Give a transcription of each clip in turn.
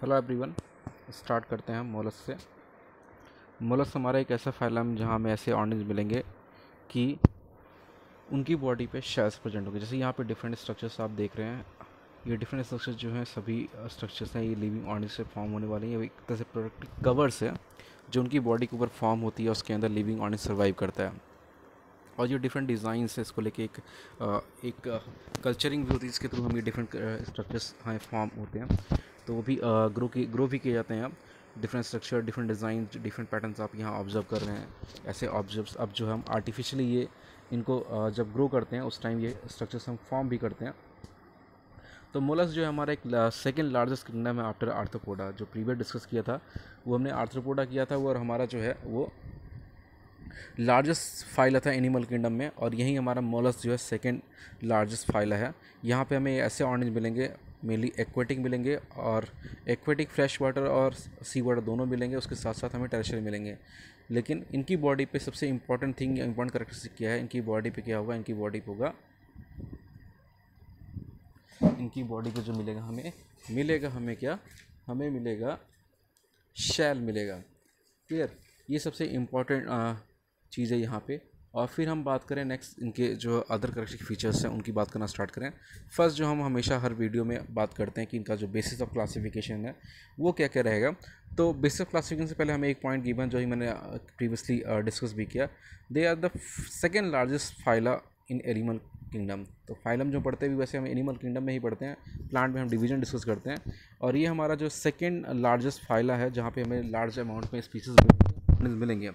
hello everyone start करते हैं मोलस से मोलस हमारा एक ऐसा फाइलम जहाँ हमें ऐसे ऑर्गेनिज मिलेंगे कि उनकी बॉडी पे शेल्स प्रेजेंट होंगे जैसे यहाँ पे डिफरेंट स्ट्रक्चर्स आप देख रहे हैं ये डिफरेंट स्ट्रक्चर्स जो हैं सभी स्ट्रक्चर्स हैं ये लिविंग ऑर्गेनिज से फॉर्म होने वाले हैं ये एक तरह से प्रोडक्ट कवर्स हैं जो उनकी बॉडी के ऊपर फॉर्म होती है उसके अंदर लिविंग ऑर्गेनिज सर्वाइव करता है और जो डिफरेंट डिज़ाइंस है इसको लेके एक एक कल्चरिंग ब्यूटीज़ के थ्रू हम ये डिफरेंट स्ट्रक्चर्स हाँ फॉर्म होते हैं तो वो भी ग्रो की ग्रो भी किए जाते हैं अब different structure different design different pattern आप यहाँ ऑब्जर्व कर रहे हैं ऐसे ऑब्जर्व अब जो हम आर्टिफिशली ये इनको जब ग्रो करते हैं उस टाइम ये स्ट्रक्चर्स हम फॉर्म भी करते हैं तो मोलस जो है हमारा एक सेकेंड लार्जेस्ट किंगडम है आफ्टर आर्थ्रोपोडा जो प्रीवियस डिस्कस किया था वो हमने आर्थ्रोपोडा किया था वो और हमारा जो है वो लार्जेस्ट फाइला था एनिमल किंगडम में और यही हमारा मोलस जो है सेकेंड लार्जेस्ट फाइला है यहाँ पे हमें ऐसे ऑर्डेंज मिलेंगे मेनली एक्वेटिक मिलेंगे और एक्वेटिक फ्रेश वाटर और सी वाटर दोनों मिलेंगे उसके साथ साथ हमें टेरेशर मिलेंगे लेकिन इनकी बॉडी पे सबसे इंपॉर्टेंट थिंग इंपॉर्टेंट करेक्टरिस्टिक क्या है इनकी बॉडी पे क्या होगा इनकी बॉडी पे होगा इनकी बॉडी पे जो मिलेगा हमें मिलेगा हमें क्या हमें मिलेगा शैल मिलेगा क्लियर ये सबसे इम्पॉर्टेंट चीज़ है यहाँ पे और फिर हम बात करें नेक्स्ट इनके जो अदर करेक्शन फीचर्स हैं उनकी बात करना स्टार्ट करें फर्स्ट जो हम हमेशा हर वीडियो में बात करते हैं कि इनका जो बेसिस ऑफ क्लासिफिकेशन है वो क्या क्या रहेगा तो बेसिस ऑफ क्लासिफिकेशन से पहले हमें एक पॉइंट गिवन जो ही मैंने प्रीवियसली डिस्कस भी किया they are the second largest phyla in animal kingdom तो फाइलम जो पढ़ते हैं भी वैसे हम एनिमल किंगडम में ही पढ़ते हैं प्लांट में हम डिवीजन डिस्कस करते हैं और ये हमारा जो सेकेंड लार्जेस्ट फाइला है जहाँ पे हमें लार्ज अमाउंट में स्पीसीज मिलेंगे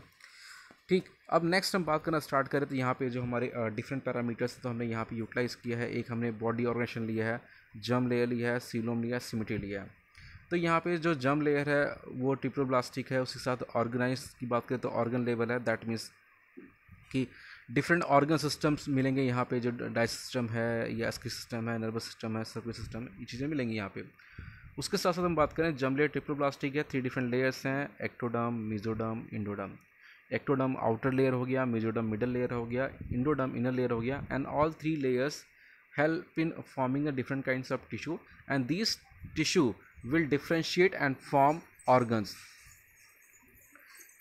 ठीक अब नेक्स्ट हम बात करना स्टार्ट करें तो यहाँ पे जो हमारे डिफरेंट पैरामीटर्स तो हमने यहाँ पे यूटिलाइज़ किया है एक हमने बॉडी ऑर्गेनाइजेशन लिया है जम लेयर लिया है सीलोम लिया है सिमिटी लिया है तो यहाँ पे जो जम लेयर है वो टिप्रोब्लास्टिक है उसके साथ ऑर्गेनाइज की बात करें तो ऑर्गन लेवल है दैट मीन्स कि डिफरेंट ऑर्गन सिस्टम्स मिलेंगे यहाँ पे जो डाइस सिस्टम है या एस्की सिस्टम है नर्वस सिस्टम है सर्विस सिस्टम ये चीज़ें मिलेंगी यहाँ पे उसके साथ साथ हम बात करें जम लेयर टिप्रोब्लास्टिक है थ्री डिफरेंट लेयर्स हैं ectoderm mesoderm endoderm ectoderm outer layer हो गया मेजोडम मिडल लेयर हो गया इंडोडम इनर लेयर हो गया and all three layers help in forming a different kind of tissue and this tissue will differentiate and form organs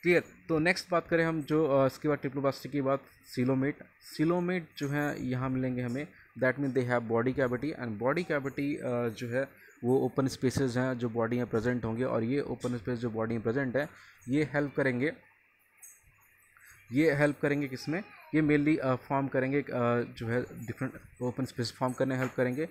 clear तो next बात करें हम जो इसके बाद टिप्लोबास्टिक की बात सिलोमेट सिलोमेट जो है यहाँ मिलेंगे हमें that mean they have body cavity and body cavity जो है वो ओपन स्पेसेस हैं जो बॉडी में प्रेजेंट होंगे और ये ओपन स्पेस जो बॉडी में प्रेजेंट है ये हेल्प करेंगे ये हेल्प करेंगे किसमें ये मेनली फॉर्म uh, करेंगे uh, जो है डिफरेंट ओपन स्पेस फॉर्म करने हेल्प करेंगे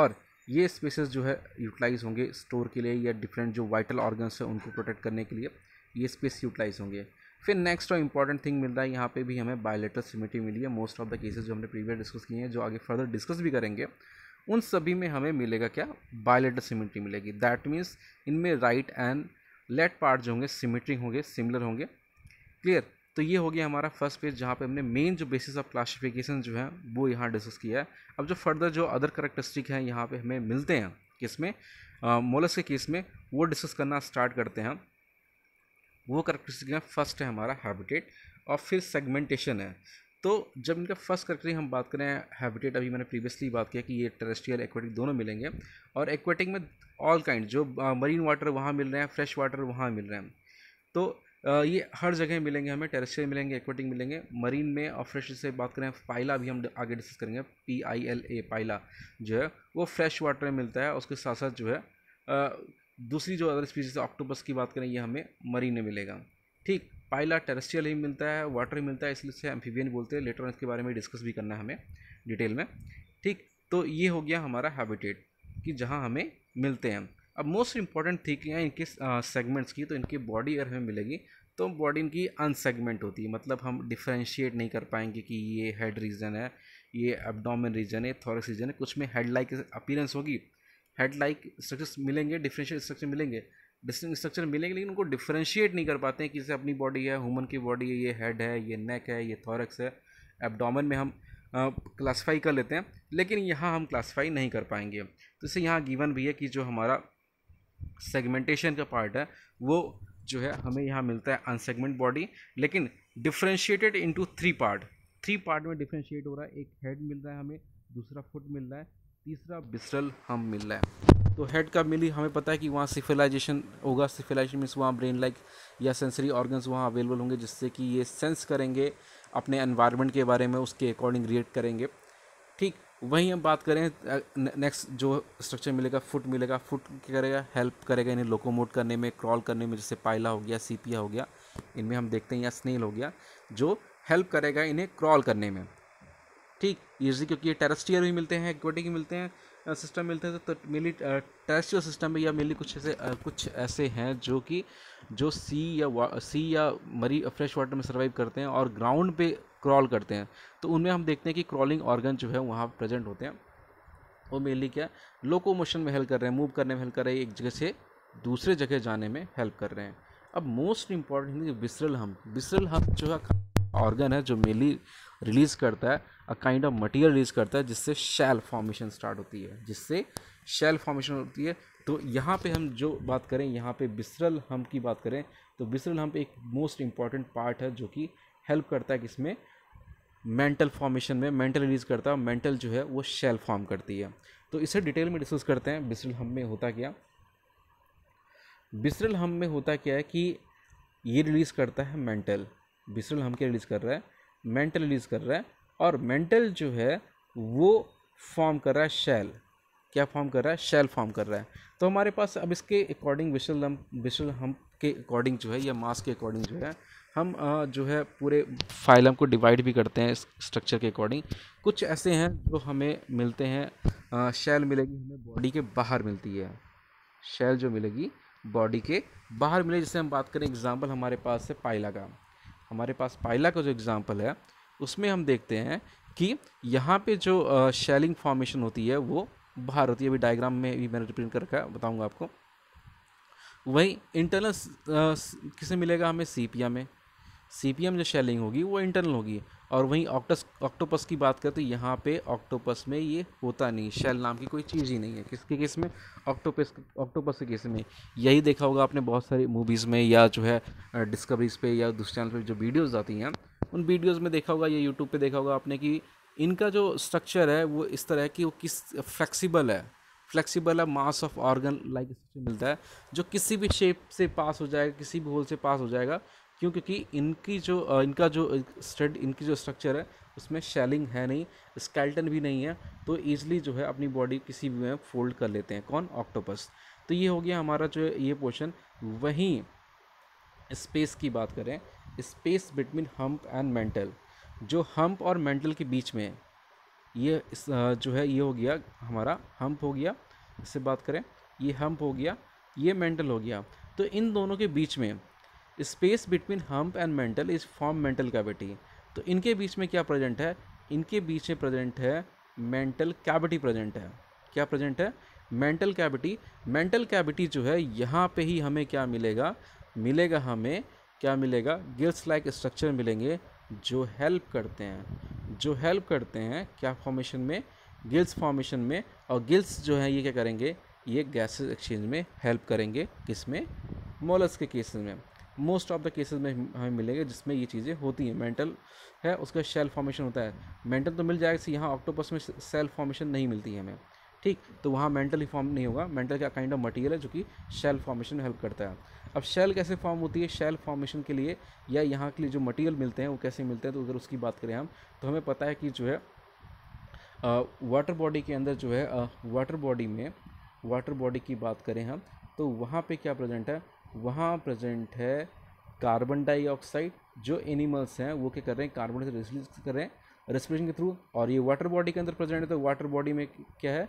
और ये स्पेसेस जो है यूटिलाइज होंगे स्टोर के लिए या डिफरेंट जो वाइटल ऑर्गन्स हैं उनको प्रोटेक्ट करने के लिए ये स्पेस यूटिलाइज होंगे फिर नेक्स्ट और इंपॉर्टेंट थिंग मिल रहा है यहाँ पे भी हमें बायोलेटर सिमिटी मिली है मोस्ट ऑफ द केसेस जो हमने प्रीवियस डिस्कस किए हैं जो आगे फर्दर डिस्कस भी करेंगे उन सभी में हमें मिलेगा क्या बायोलेटर सिमिट्री मिलेगी दैट मीन्स इनमें राइट एंड लेफ्ट पार्ट जो होंगे सिमिट्री होंगे सिमिलर होंगे क्लियर तो ये हो गया हमारा फर्स्ट पेज जहाँ पे हमने मेन जो बेसिस ऑफ क्लासिफिकेशन जो है वो यहाँ डिस्कस किया है अब जो फर्दर जो अदर करेक्टरिस्टिक हैं यहाँ पे हमें मिलते हैं किस में मोलस के केस में वो डिस्कस करना स्टार्ट करते हैं वो करेक्टरिस्टिक है फर्स्ट है हमारा हैबिटेट और फिर सेगमेंटेशन है तो जब इनका फर्स्ट करके हम बात करें हैबिटेट अभी मैंने प्रीवियसली बात किया कि ये टेरेस्ट्रियल एक्वेटिक दोनों मिलेंगे और एक्वेटिक में ऑल काइंड जो मरीन वाटर वहाँ मिल रहे हैं फ्रेश वाटर वहाँ मिल रहे हैं तो ये हर जगह मिलेंगे हमें टेरेस्ट्रियल मिलेंगे एक्वेटिक मिलेंगे मरीन में और फ्रेश से बात करें पाइला भी हम आगे डिस्कस करेंगे पी आई एल ए पाइला जो है वो फ्रेश वाटर में मिलता है उसके साथ साथ जो है दूसरी जो अदर स्पीसीज ऑक्टोपस की बात करें ये हमें मरीन में मिलेगा ठीक पाइला टेरेस्ट्रियल ही मिलता है वाटर ही मिलता है इसलिए उसे एम्फीबियन बोलते हैं लेटर इसके बारे में डिस्कस भी करना है हमें डिटेल में ठीक तो ये हो गया हमारा हैबिटेट कि जहाँ हमें मिलते हैं अब मोस्ट इंपॉर्टेंट थिंग है इनके सेगमेंट्स की तो इनकी बॉडी अगर हमें मिलेगी तो बॉडी इनकी अनसेगमेंट होती है मतलब हम डिफ्रेंशिएट नहीं कर पाएंगे कि ये हेड रीजन है ये एबडोमेन रीजन है थॉरक्स रीजन है कुछ में हेड लाइक अपीरेंस होगी हेड लाइक स्ट्रक्चर्स मिलेंगे डिफ्रेंशियल स्ट्रक्चर मिलेंगे डिस्टिंग स्ट्रक्चर मिलेंगे लेकिन उनको डिफ्रेंशिएट नहीं कर पाते हैं कि जैसे अपनी बॉडी है ह्यूमन की बॉडी है ये हेड है ये नेक है ये थॉरक्स है एबडोमन में हम क्लासीफाई कर लेते हैं लेकिन यहाँ हम क्लासीफाई नहीं कर पाएंगे तो इसे यहाँ गिवन भी है कि जो हमारा सेगमेंटेशन का पार्ट है वो जो है हमें यहाँ मिलता है अनसेगमेंट बॉडी लेकिन differentiated into three part three part में डिफ्रेंशिएट हो रहा है एक हेड मिल रहा है हमें दूसरा फुट मिल रहा है तीसरा बिस्टल हम मिल रहा है तो हेड का मिली हमें पता है कि वहाँ सिफिलाइजेशन होगा सिफिलाइजेशन मीन्स वहाँ ब्रेन लाइक या सेंसरी ऑर्गन्स वहाँ अवेलेबल होंगे जिससे कि ये सेंस करेंगे अपने एनवायरनमेंट के बारे में उसके अकॉर्डिंग रिएक्ट करेंगे ठीक वहीं हम बात करें नेक्स्ट जो स्ट्रक्चर मिलेगा फुट मिलेगा फुट क्या करेगा हेल्प करेगा इन्हें लोकोमोट करने में क्रॉल करने में जैसे पायला हो गया सीपिया हो गया इनमें हम देखते हैं या स्नेल हो गया जो हेल्प करेगा इन्हें क्रॉल करने में ठीक ईजी क्योंकि ये टेरेस्टियर भी मिलते हैं एक्वेटिक भी मिलते हैं सिस्टम मिलते हैं तो मेनली टेरेस्ट्रियल सिस्टम में या मेनली कुछ ऐसे कुछ ऐसे हैं जो कि जो सी या सी या मरी फ्रेश वाटर में सर्वाइव करते हैं और ग्राउंड पे क्रॉल करते हैं तो उनमें हम देखते हैं कि क्रॉलिंग ऑर्गन जो है वहाँ प्रेजेंट होते हैं वो मेनली क्या लोको मोशन में हेल्प कर रहे हैं मूव करने में हेल्प कर रहे हैं एक जगह से दूसरे जगह जाने में हेल्प कर रहे हैं अब most important visceral hump visceral hump जो है ऑर्गन है जो मेनली रिलीज़ करता है a kind of material release करता है जिससे शेल फॉर्मेशन स्टार्ट होती है जिससे शेल फॉर्मेशन होती है तो यहाँ पे हम जो बात करें यहाँ पे विसरल हम की बात करें तो बिसरल हम एक मोस्ट इम्पॉर्टेंट पार्ट है जो कि हेल्प करता है किसमें मेंटल फॉर्मेशन में मेंटल रिलीज करता है मेंटल जो है वो शेल फॉर्म करती है तो इसे डिटेल में डिस्कस करते हैं बिस्रल हम में होता क्या बिस्रल हम में होता क्या है कि ये रिलीज़ करता है मेंटल बिस्रल हम क्या रिलीज़ कर रहा है मेंटल रिलीज़ कर रहा है और मेंटल जो है वो फॉर्म कर रहा है शेल क्या फॉर्म कर रहा है शेल फॉर्म कर रहा है तो हमारे पास अब इसके अकॉर्डिंग विशल हम विशल हम के अकॉर्डिंग जो है या मास के अकॉर्डिंग जो है हम जो है पूरे फाइलम को डिवाइड भी करते हैं स्ट्रक्चर के अकॉर्डिंग कुछ ऐसे हैं जो हमें मिलते हैं शेल मिलेगी हमें बॉडी के बाहर मिलती है शेल जो मिलेगी बॉडी के बाहर मिलेगी जैसे हम बात करें एग्जाम्पल हमारे पास है पाइला का हमारे पास पाइला का जो एग्ज़ाम्पल है उसमें हम देखते हैं कि यहाँ पे जो शेलिंग फॉर्मेशन होती है वो बाहर होती है अभी डायग्राम में भी मैंने रिप्रिंट कर रखा है बताऊँगा आपको वहीं इंटरनल किसे मिलेगा हमें सीपिया में सी जो शेलिंग होगी वो इंटरनल होगी और वहीं ऑक्टस ऑक्टोपस की बात करें तो यहाँ पे ऑक्टोपस में ये होता नहीं शेल नाम की कोई चीज़ ही नहीं है किसके केस में ऑक्टोपस ऑक्टोपस के केस में यही देखा होगा आपने बहुत सारी मूवीज़ में या जो है डिस्कवरीज पे या दूसरे चैनल पर जो वीडियोज़ आती हैं उन वीडियोज़ में देखा होगा या यूट्यूब पर देखा होगा आपने कि इनका जो स्ट्रक्चर है वो इस तरह है कि वो किस फ्लैक्सीबल है फ्लेक्सिबल है मास ऑफ ऑर्गन लाइक मिलता है जो किसी भी शेप से पास हो जाएगा किसी भी होल से पास हो जाएगा क्यों क्योंकि इनकी जो इनका जो स्टड इनकी जो स्ट्रक्चर है उसमें शेलिंग है नहीं स्केल्टन भी नहीं है तो ईजिली जो है अपनी बॉडी किसी भी में फोल्ड कर लेते हैं कौन ऑक्टोपस तो ये हो गया हमारा जो ये पोर्शन वहीं स्पेस की बात करें space between hump and mantle जो हम्प और मेंटल के बीच में ये जो है ये हो गया हमारा हम्प हो गया इससे बात करें ये हम्प हो गया ये मेंटल हो गया तो इन दोनों के बीच में space between hump and mantle is form mantle cavity तो इनके बीच में क्या प्रेजेंट है इनके बीच में प्रेजेंट है मेंटल कैविटी प्रेजेंट है क्या प्रेजेंट है मेंटल कैविटी मेंटल कैविटी जो है यहाँ पे ही हमें क्या मिलेगा मिलेगा हमें क्या मिलेगा गिल्स लाइक स्ट्रक्चर मिलेंगे जो हेल्प करते हैं जो हेल्प करते हैं क्या फॉर्मेशन में गिल्स फॉर्मेशन में और गिल्स जो है ये क्या करेंगे ये गैसेस एक्सचेंज में हेल्प करेंगे किस में मोलस के केसेस में मोस्ट ऑफ द केसेस में हमें मिलेंगे जिसमें ये चीज़ें होती हैं मेंटल है उसका शेल फॉर्मेशन होता है मेंटल तो मिल जाएगा यहाँ ऑक्टोपस में सेल फॉर्मेशन नहीं मिलती है हमें ठीक तो वहाँ मेंटल ही फॉर्म नहीं होगा मेंटल का काइंड ऑफ मटीरियल है जो कि शेल फॉर्मेशन में हेल्प करता है अब शेल कैसे फॉर्म होती है शेल फॉर्मेशन के लिए या यहाँ के लिए जो मटीरियल मिलते हैं वो कैसे मिलते हैं तो अगर उसकी बात करें हम तो हमें पता है कि जो है वाटर बॉडी के अंदर जो है वाटर बॉडी में वाटर बॉडी की बात करें हम तो वहाँ पे क्या प्रेजेंट है वहाँ प्रेजेंट है कार्बन डाइऑक्साइड जो एनिमल्स हैं वो क्या कर रहे हैं कार्बन से रिलीज कर रहे हैं रेस्पिरेशन के थ्रू और ये वाटर बॉडी के अंदर प्रेजेंट है तो वाटर बॉडी में क्या है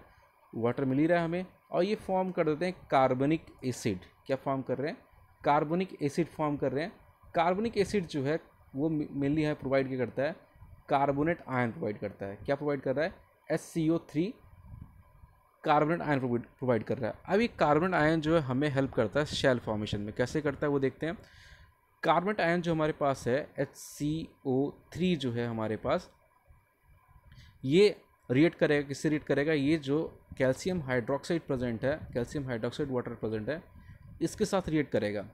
वाटर मिल ही रहा है हमें और ये फॉर्म कर देते हैं कार्बनिक एसिड क्या फॉर्म कर रहे हैं कार्बनिक एसिड फॉर्म कर रहे हैं कार्बनिक एसिड जो है वो मेनली है प्रोवाइड क्या करता है कार्बोनेट आयन प्रोवाइड करता है क्या प्रोवाइड कर रहा है as C O three carbonate ion provide कर रहा है अब ये कार्बोनेट आयन जो है हमें हेल्प करता है शेल फॉर्मेशन में कैसे करता है वो देखते हैं कार्बोनेट आयन जो हमारे पास है एच सी ओ थ्री जो है हमारे पास ये रिएट करेगा किससे रिएट करेगा ये जो कैल्शियम हाइड्रोक्साइड प्रेजेंट है कैल्शियम हाइड्रोक्साइड वाटर प्रेजेंट है इसके साथ रिएट करेगा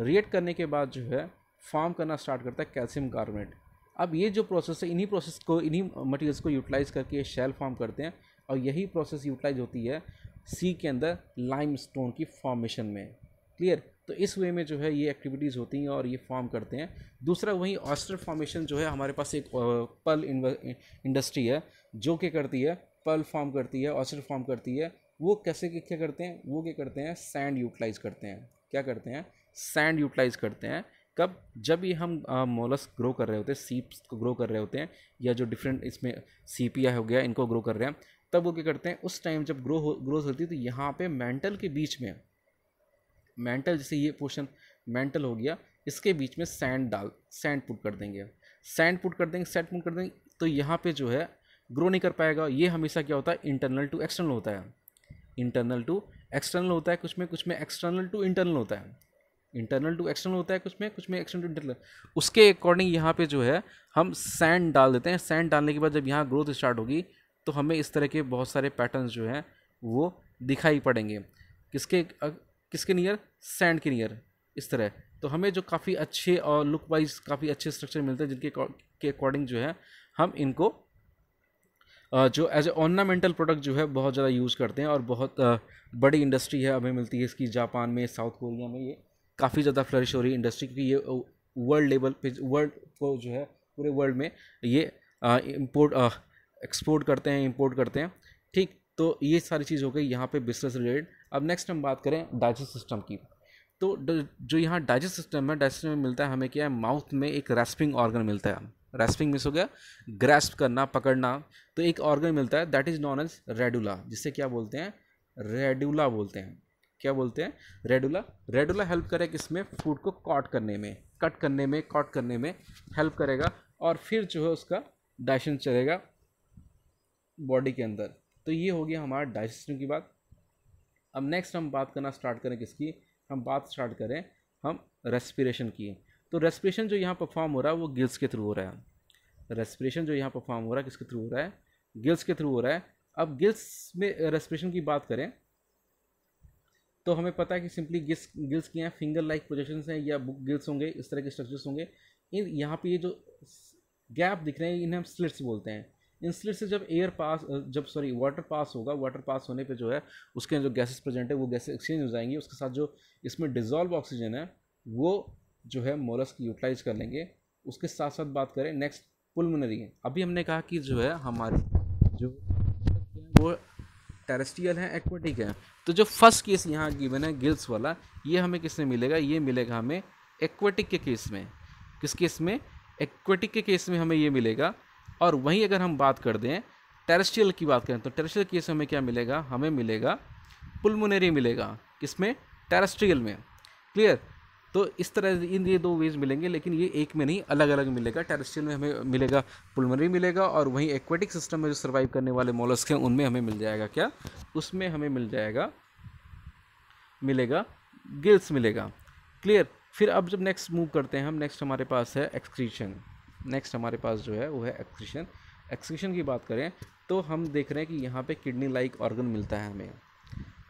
रिएट करने के बाद जो है फॉर्म करना स्टार्ट करता है कैल्शियम कार्बोनेट अब ये जो प्रोसेस है इन्हीं प्रोसेस को इन्हीं मटेरियल्स को यूटिलाइज करके ये शेल फॉर्म करते हैं और यही प्रोसेस यूटिलाइज होती है सी के अंदर लाइम स्टोन की फॉर्मेशन में क्लियर तो इस वे में जो है ये एक्टिविटीज़ होती हैं और ये फॉर्म करते हैं दूसरा वहीं ऑस्टर फॉर्मेशन जो है हमारे पास एक पल इंडस्ट्री है जो क्या करती है पल फॉर्म करती है ऑस्टर फॉर्म करती है वो कैसे क्या करते हैं वो क्या करते हैं सैंड यूटिलाइज करते हैं क्या करते हैं सैंड यूटिलाइज करते हैं कब जब ये हम मोलस ग्रो कर रहे होते हैं सीप्स को ग्रो कर रहे होते हैं या जो डिफरेंट इसमें सीपिया हो गया इनको ग्रो कर रहे हैं तब वो क्या करते हैं उस टाइम जब ग्रो हो ग्रोथ होती है तो यहाँ पे मेंटल के बीच में मेंटल जैसे ये पोर्शन मेंटल हो गया इसके बीच में सैंड डाल सैंड पुट कर देंगे सैंड पुट कर देंगे सैंड पुट कर देंगे तो यहाँ पे जो है ग्रो नहीं कर पाएगा ये हमेशा क्या होता है इंटरनल टू एक्सटर्नल होता है इंटरनल टू एक्सटर्नल होता है कुछ में कुछ में एक्सटर्नल टू इंटरनल होता है इंटरनल टू एक्सटर्नल होता है कुछ में कुछ में एक्सटर्नल टू इंटरनल उसके अकॉर्डिंग यहाँ पे जो है हम सैंड डाल देते हैं सैंड डालने के बाद जब यहाँ ग्रोथ स्टार्ट होगी तो हमें इस तरह के बहुत सारे पैटर्न जो हैं वो दिखाई पड़ेंगे किसके किसके नियर सैंड के नियर इस तरह तो हमें जो काफ़ी अच्छे और लुक वाइज काफ़ी अच्छे स्ट्रक्चर मिलते हैं जिनके के अकॉर्डिंग जो है हम इनको जो एज ए ऑर्नामेंटल प्रोडक्ट जो है बहुत ज़्यादा यूज़ करते हैं और बहुत बड़ी इंडस्ट्री है हमें मिलती है इसकी जापान में साउथ कोरिया में ये काफ़ी ज़्यादा फ्लरिश हो रही है इंडस्ट्री क्योंकि ये वर्ल्ड लेवल पे वर्ल्ड को जो है पूरे वर्ल्ड में ये इम्पोर्ट एक्सपोर्ट करते हैं इम्पोर्ट करते हैं ठीक तो ये सारी चीज़ हो गई यहाँ पे बिजनेस रिलेटेड अब नेक्स्ट हम बात करें डाइजेस्ट सिस्टम की तो जो यहाँ डाइजेस्ट सिस्टम है डाइजेस्ट में मिलता है हमें क्या है माउथ में एक रेस्पिंग ऑर्गन मिलता है रेस्पिंग मिस हो गया ग्रेस्प करना पकड़ना तो एक ऑर्गन मिलता है that is known as radula जिससे क्या बोलते हैं रेडुला बोलते हैं क्या बोलते हैं रेडुला रेडुला हेल्प करेगा इसमें फूड को कॉट करने में कट करने में कॉट करने में हेल्प करेगा और फिर जो है उसका डाइशन चलेगा बॉडी के अंदर तो ये हो गया हमारा डाइजेशन की बात अब नेक्स्ट हम बात करना स्टार्ट करें किसकी हम बात स्टार्ट करें हम रेस्पिरेशन की तो रेस्पिरेशन जो यहाँ परफॉर्म हो रहा है वो गिल्स के थ्रू हो रहा है रेस्पिरेशन जो यहाँ परफॉर्म हो रहा है किसके थ्रू हो रहा है गिल्स के थ्रू हो रहा है अब गिल्स में रेस्पिरेशन की बात करें तो हमें पता है कि सिंपली गिल्स गिल्स की हैं फिंगर लाइक पोजिशन हैं या बुक गिल्स होंगे इस तरह के स्ट्रक्चर्स होंगे इन यहाँ पर ये जो गैप दिख रहे हैं इन्हें हम स्लिट्स बोलते हैं इंसलेट से जब एयर पास जब सॉरी वाटर पास होगा वाटर पास होने पे जो है उसके जो गैसेस प्रेजेंट है वो गैसेस एक्सचेंज हो जाएंगी उसके साथ जो इसमें डिजॉल्व ऑक्सीजन है वो जो है मोलस्क यूटिलाइज कर लेंगे उसके साथ साथ बात करें नेक्स्ट पुलमनरी अभी हमने कहा कि जो है हमारे जो वो टेरेस्ट्रियल हैं एक्वाटिक हैं तो जो फर्स्ट केस यहाँ गिवन है गिल्स वाला ये हमें किसने मिलेगा ये मिलेगा हमें एक्वाटिक के केस में किस केस में एक्वाटिक के केस में हमें ये मिलेगा और वहीं अगर हम बात कर दें टेरेस्ट्रियल की बात करें तो टेरेस्ट्रियल केस हमें क्या मिलेगा हमें मिलेगा पुलमोनरी मिलेगा किसमें टेरेस्ट्रियल में क्लियर तो इस तरह इन ये दो वेज मिलेंगे लेकिन ये एक में नहीं अलग अलग मिलेगा टेरेस्ट्रियल में हमें मिलेगा पुलमरी मिलेगा और वहीं एक्वेटिक सिस्टम में जो सर्वाइव करने वाले मोलस्क हैं उनमें हमें मिल जाएगा क्या उसमें हमें मिल जाएगा मिलेगा गिल्स मिलेगा क्लियर फिर अब जब नेक्स्ट मूव करते हैं हम नेक्स्ट हमारे पास है एक्सक्रीशन नेक्स्ट हमारे पास जो है वो है एक्सक्रीशन एक्सक्रीशन की बात करें तो हम देख रहे हैं कि यहाँ पे किडनी लाइक ऑर्गन मिलता है हमें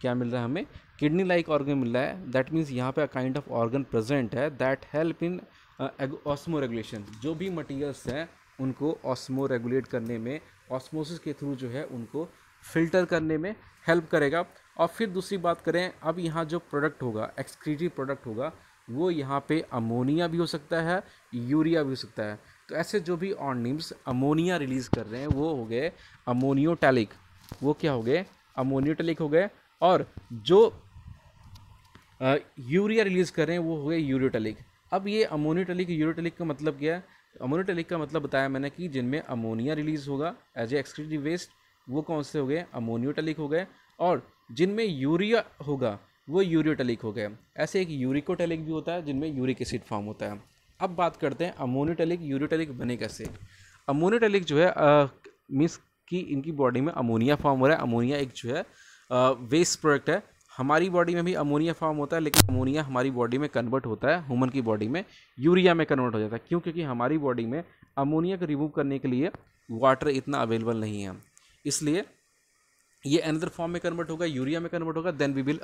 क्या मिल रहा है हमें किडनी लाइक ऑर्गन मिल रहा है दैट मीन्स यहाँ पे a kind of organ present है that help in osmoregulation जो भी मटीरियल्स हैं उनको ऑस्मो रेगुलेट करने में ऑस्मोसिस के थ्रू जो है उनको फिल्टर करने में हेल्प करेगा और फिर दूसरी बात करें अब यहाँ जो प्रोडक्ट होगा एक्सक्रीटिव प्रोडक्ट होगा वो यहाँ पे अमोनिया भी हो सकता है यूरिया भी हो सकता है तो ऐसे जो भी ऑर्निम्स अमोनिया रिलीज़ कर रहे हैं वो हो गए अमोनियोटैलिक वो क्या हो गए अमोनियोटैलिक हो गए और जो आ, यूरिया रिलीज़ कर रहे हैं वो हो गए यूरियोटैलिक अब ये अमोनियोटैलिक यूरियोटैलिक का मतलब क्या है अमोनियोटैलिक का मतलब बताया मैंने कि जिनमें अमोनिया रिलीज़ होगा एज ए एक्सक्रीटिव वेस्ट वो कौन से हो गए अमोनियोटैलिक हो गए और जिनमें यूरिया होगा वो यूरियोटैलिक हो गए ऐसे एक यूरिकोटैलिक भी होता है जिनमें यूरिक एसिड फॉर्म होता है अब बात करते हैं अमोनिटेलिक यूरिटेलिक बने कैसे अमोनिटेलिक जो है मीन्स कि इनकी बॉडी में अमोनिया फॉर्म हो रहा है अमोनिया एक जो है वेस्ट प्रोडक्ट है हमारी बॉडी में भी अमोनिया फॉर्म होता है लेकिन अमोनिया हमारी बॉडी में कन्वर्ट होता है ह्यूमन की बॉडी में यूरिया में कन्वर्ट हो जाता है क्यों क्योंकि हमारी बॉडी में अमोनिया को रिमूव करने के लिए वाटर इतना अवेलेबल नहीं है इसलिए ये अनदर फॉर्म में कन्वर्ट होगा यूरिया में कन्वर्ट होगा then we will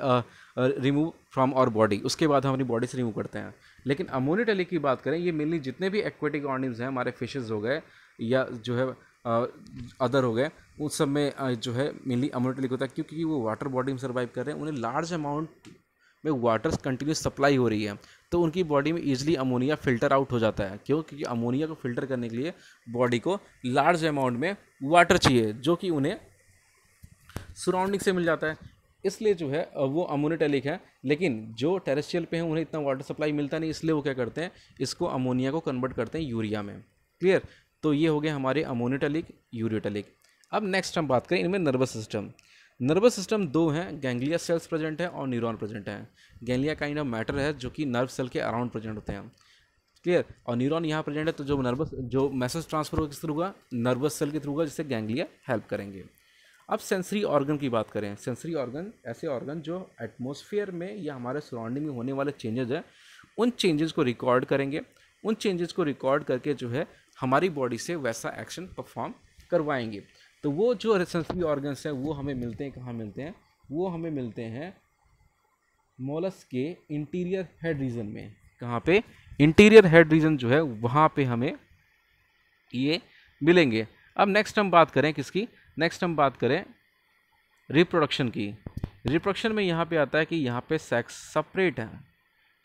remove from our body उसके बाद हम अपनी बॉडी से रिमूव करते हैं लेकिन अमोनिटली की बात करें ये मेनली जितने भी एक्वेटिक ऑर्निम्स हैं हमारे फिशेज़ हो गए या जो है अदर uh, हो गए उन सब में uh, जो है मेनली अमोनिटली होता है क्योंकि वो वाटर बॉडी में सर्वाइव कर रहे हैं उन्हें लार्ज अमाउंट में वाटर कंटिन्यूस सप्लाई हो रही है तो उनकी बॉडी में ईजिली अमोनिया फिल्टर आउट हो जाता है क्यों क्योंकि अमोनिया को फिल्टर करने के लिए बॉडी को लार्ज अमाउंट में वाटर चाहिए जो कि उन्हें सराउंडिंग से मिल जाता है इसलिए जो है वो अमोनिटेलिक है लेकिन जो टेरेस्ट्रियल पे हैं उन्हें इतना वाटर सप्लाई मिलता नहीं इसलिए वो क्या करते हैं इसको अमोनिया को कन्वर्ट करते हैं यूरिया में क्लियर तो ये हो गए हमारे अमोनिटेलिक यूरियोटेलिक अब नेक्स्ट हम बात करें इनमें नर्वस सिस्टम नर्वस सिस्टम दो हैं गैंग्लिया सेल्स प्रेजेंट है और न्यूरॉन प्रेजेंट हैं गैंग्लिया काइंड ऑफ मैटर है जो कि नर्व सेल के अराउंड प्रेजेंट होते हैं क्लियर और न्यूरॉन यहाँ प्रेजेंट है तो जो नर्वस जो मैसेज ट्रांसफर होगा किस थ्रू होगा नर्वस सेल के थ्रू होगा जिससे गैंग्लिया हेल्प करेंगे अब सेंसरी ऑर्गन की बात करें सेंसरी ऑर्गन ऐसे ऑर्गन जो एटमोसफियर में या हमारे सराउंडिंग में होने वाले चेंजेज हैं उन चेंजेस को रिकॉर्ड करेंगे उन चेंजेस को रिकॉर्ड करके जो है हमारी बॉडी से वैसा एक्शन परफॉर्म करवाएंगे तो वो जो सेंसरी ऑर्गन्स हैं वो हमें मिलते हैं कहाँ मिलते हैं वो हमें मिलते हैं मोलस के इंटीरियर हेड रीजन में कहाँ पे इंटीरियर हेड रीजन जो है वहाँ पे हमें ये मिलेंगे अब नेक्स्ट हम बात करें किसकी नेक्स्ट हम बात करें रिप्रोडक्शन की रिप्रोडक्शन में यहाँ पे आता है कि यहाँ पे सेक्स सेपरेट हैं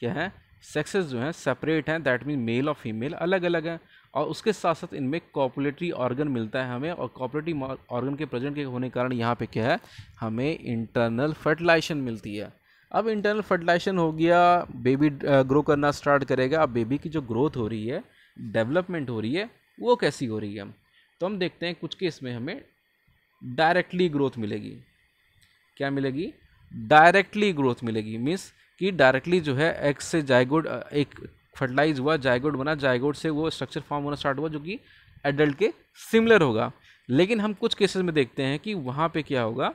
क्या है सेक्सेस जो हैं सेपरेट हैं दैट मीन मेल और फीमेल अलग अलग हैं और उसके साथ साथ इनमें कॉपुलेटरी ऑर्गन मिलता है हमें और कॉपुलेटरी ऑर्गन के प्रेजेंट के होने के कारण यहाँ पे क्या है हमें इंटरनल फर्टिलाइजेशन मिलती है अब इंटरनल फर्टिलाइजेशन हो गया बेबी ग्रो करना स्टार्ट करेगा अब बेबी की जो ग्रोथ हो रही है डेवलपमेंट हो रही है वो कैसी हो रही है तो हम देखते हैं कुछ केस में हमें डायरेक्टली ग्रोथ मिलेगी क्या मिलेगी डायरेक्टली ग्रोथ मिलेगी मीन्स कि डायरेक्टली जो है एक्स से जायगोड एक फर्टिलाइज हुआ जायगोड बना जायगोड से वो स्ट्रक्चर फॉर्म होना स्टार्ट हुआ जो कि एडल्ट के सिमिलर होगा लेकिन हम कुछ केसेस में देखते हैं कि वहाँ पे क्या होगा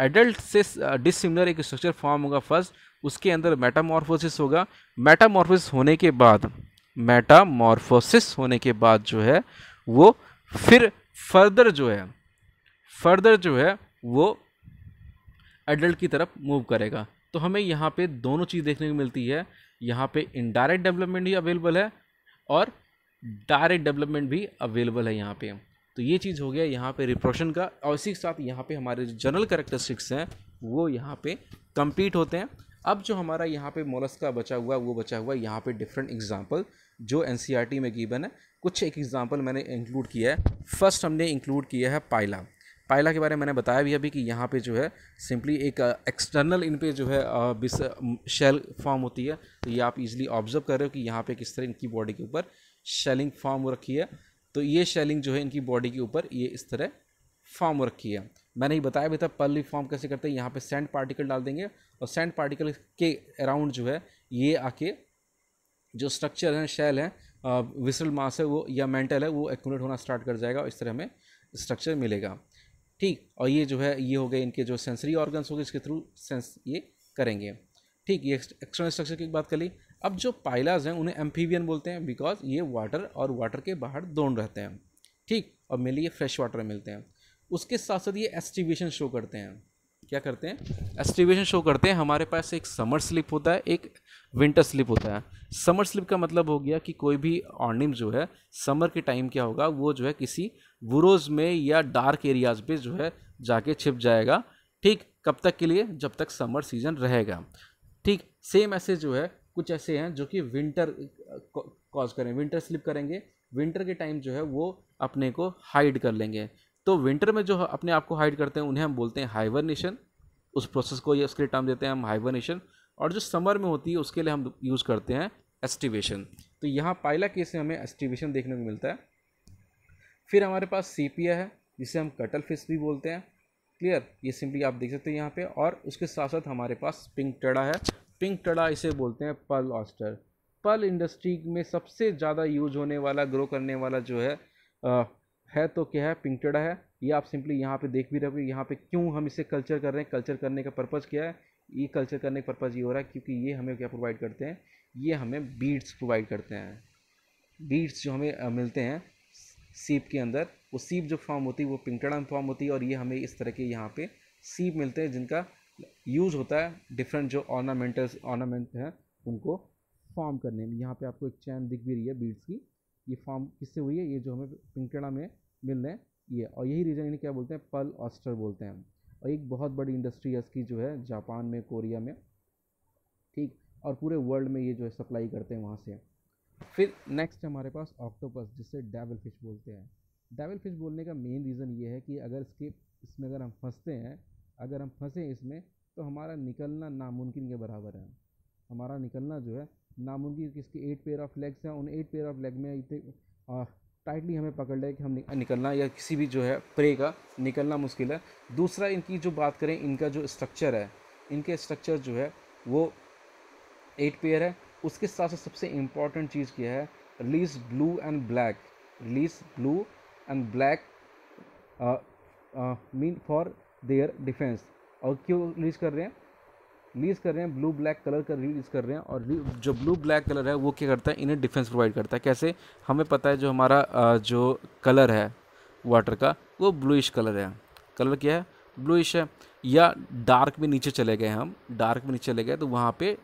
एडल्ट से डिसिमिलर uh, एक स्ट्रक्चर फॉर्म होगा फर्स्ट उसके अंदर मेटामॉर्फोसिस होगा मेटामॉर्फोसिस होने के बाद मेटामॉर्फोसिस होने के बाद जो है वो फिर फर्दर जो है फर्दर जो है वो एडल्ट की तरफ मूव करेगा तो हमें यहाँ पे दोनों चीज़ देखने को मिलती है यहाँ पे इनडायरेक्ट डेवलपमेंट भी अवेलेबल है और डायरेक्ट डेवलपमेंट भी अवेलेबल है यहाँ पे तो ये चीज़ हो गया यहाँ पे रिप्रोशन का और इसी के साथ यहाँ पे हमारे जो जनरल करेक्टरिस्टिक्स हैं वो यहाँ पे कंप्लीट होते हैं अब जो हमारा यहाँ पे मोलस का बचा हुआ वो बचा हुआ यहाँ पे डिफरेंट एग्जाम्पल जो एन e में गिवन है कुछ एक एग्ज़ाम्पल मैंने इंक्लूड किया है फर्स्ट हमने इंक्लूड किया है पाइला पायला के बारे में मैंने बताया भी अभी कि यहाँ पे जो है सिंपली एक एक्सटर्नल इन पे जो है बिस शेल फॉर्म होती है तो ये आप इजीली ऑब्जर्व कर रहे हो कि यहाँ पे किस तरह इनकी बॉडी के ऊपर शेलिंग फॉर्म हो रखी है तो ये शेलिंग जो है इनकी बॉडी के ऊपर ये इस तरह फॉर्म हो रखी है मैंने ही बताया भी था पल्ली फॉर्म कैसे करते हैं यहाँ पर सेंट पार्टिकल डाल देंगे और सेंट पार्टिकल के अराउंड जो है ये आके जो स्ट्रक्चर हैं शेल हैं विसरल मास है वो या मेंटल है वो एक्यूमुलेट होना स्टार्ट कर जाएगा और इस तरह हमें स्ट्रक्चर मिलेगा ठीक और ये जो है ये हो गए इनके जो सेंसरी ऑर्गन्स हो गए इसके थ्रू सेंस ये करेंगे ठीक ये एक्सटर्नल स्ट्रक्चर की बात कर ली अब जो पाइलाज हैं उन्हें एम्फीवियन बोलते हैं बिकॉज ये वाटर और वाटर के बाहर दोनों रहते हैं ठीक और मेरे लिए फ्रेश वाटर मिलते हैं उसके साथ साथ ये एस्टिवेशन शो करते हैं क्या करते हैं एस्टिवेशन शो करते हैं हमारे पास एक समर स्लिप होता है एक विंटर स्लिप होता है समर स्लिप का मतलब हो गया कि कोई भी ऑर्निम जो है समर के टाइम क्या होगा वो जो है किसी वुरोज में या डार्क एरियाज पे जो है जाके छिप जाएगा ठीक कब तक के लिए जब तक समर सीजन रहेगा ठीक सेम ऐसे जो है कुछ ऐसे हैं जो कि विंटर कॉज करें विंटर स्लिप करेंगे विंटर के टाइम जो है वो अपने को हाइड कर लेंगे तो विंटर में जो अपने आप को हाइड करते हैं उन्हें हम बोलते हैं हाइबरनेशन उस प्रोसेस को या उसके लिए टर्म देते हैं हम हाइबरनेशन और जो समर में होती है उसके लिए हम यूज़ करते हैं एस्टिवेशन तो यहाँ पायला केस में हमें एस्टिवेशन देखने को मिलता है फिर हमारे पास सीपिया है जिसे हम कटल फिश भी बोलते हैं क्लियर ये सिंपली आप देख सकते हैं यहाँ पे और उसके साथ साथ हमारे पास पिंक टड़ा है पिंक टड़ा इसे बोलते हैं पल ऑस्टर पल इंडस्ट्री में सबसे ज़्यादा यूज होने वाला ग्रो करने वाला जो है आ, है तो क्या है पिंक टड़ा है ये आप सिंपली यहाँ पे देख भी रहे हो यहाँ पे क्यों हम इसे कल्चर कर रहे हैं कल्चर करने का पर्पज़ क्या है ये कल्चर करने का पर्पज़ ये हो रहा है क्योंकि ये हमें क्या प्रोवाइड करते हैं ये हमें बीड्स प्रोवाइड करते हैं बीड्स जो हमें मिलते हैं सीप के अंदर वो सीप जो फॉर्म होती है वो पिंकड़ा में फॉर्म होती है और ये हमें इस तरह के यहाँ पे सीप मिलते हैं जिनका यूज़ होता है डिफरेंट जो ऑर्नामेंटल्स ऑर्नामेंट हैं उनको फॉर्म करने में यहाँ पे आपको एक चैन दिख भी रही है बीड्स की ये फॉर्म किससे हुई है ये जो हमें पिंकड़ा में मिल रहे हैं ये और यही रीज़न इन्हें क्या बोलते हैं पल ऑस्टर बोलते हैं और एक बहुत बड़ी इंडस्ट्री है इसकी जो है जापान में कोरिया में और पूरे वर्ल्ड में ये जो है सप्लाई करते हैं वहाँ से फिर नेक्स्ट हमारे पास ऑक्टोपस जिसे डेवल फिश बोलते हैं डेवल फिश बोलने का मेन रीज़न ये है कि अगर इसके इसमें अगर हम फंसते हैं अगर हम फंसे इसमें तो हमारा निकलना नामुमकिन के बराबर है हमारा निकलना जो है नामुमकिन किसके एट पेयर ऑफ लेग्स हैं उन एट पेयर ऑफ लेग में इतने टाइटली हमें पकड़ लें कि हम निकलना या किसी भी जो है प्रे का निकलना मुश्किल है दूसरा इनकी जो बात करें इनका जो स्ट्रक्चर है इनके स्ट्रक्चर जो है वो एट पेयर है उसके साथ साथ सबसे इम्पॉर्टेंट चीज़ क्या है release blue and black release blue and black mean for their defence और क्यों रिलीज़ कर रहे हैं रिलीज़ कर रहे हैं ब्लू ब्लैक कलर का रिलीज़ कर रहे हैं और जो ब्लू ब्लैक कलर है वो क्या करता है इन्हें डिफेंस प्रोवाइड करता है कैसे हमें पता है जो हमारा uh, जो कलर है वाटर का वो ब्लूइश कलर है कलर क्या है ब्लूइश है या डार्क में नीचे चले गए हम डार्क में नीचे चले गए तो वहाँ पे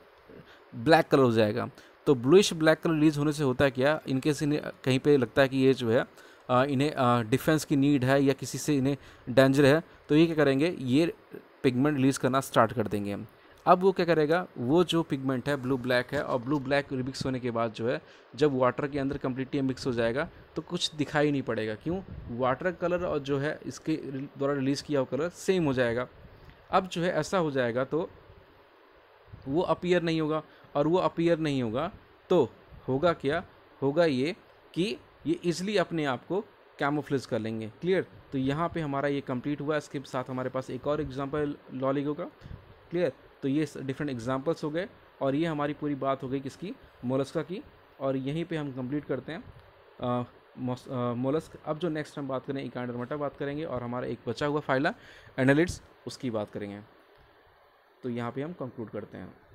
ब्लैक कलर हो जाएगा तो ब्लूइश ब्लैक कलर रिलीज़ होने से होता है क्या इनके से कहीं पे लगता है कि ये जो है आ, इन्हें डिफेंस की नीड है या किसी से इन्हें डेंजर है तो ये क्या करेंगे ये पिगमेंट रिलीज़ करना स्टार्ट कर देंगे अब वो क्या करेगा वो जो पिगमेंट है ब्लू ब्लैक है और ब्लू ब्लैक रिमिक्स होने के बाद जो है जब वाटर के अंदर कम्प्लीटली मिक्स हो जाएगा तो कुछ दिखाई नहीं पड़ेगा क्यों वाटर कलर और जो है इसके द्वारा रिलीज़ किया हुआ कलर सेम हो जाएगा अब जो है ऐसा हो जाएगा तो वो अपीयर नहीं होगा और वो अपीयर नहीं होगा तो होगा क्या होगा ये कि ये इजली अपने आप को कैमोफ्लिज कर लेंगे क्लियर तो यहाँ पे हमारा ये कंप्लीट हुआ इसके साथ हमारे पास एक और एग्जाम्पल लॉलीगो का क्लियर तो ये डिफरेंट एग्जाम्पल्स हो गए और ये हमारी पूरी बात हो गई किसकी मोलस्का की और यहीं पे हम कंप्लीट करते हैं मोलस्क अब जो नेक्स्ट हम बात करें इकांडरमटा बात करेंगे और हमारा एक बचा हुआ फाइला एनालिट्स उसकी बात करेंगे तो यहाँ पे हम कंक्लूड करते हैं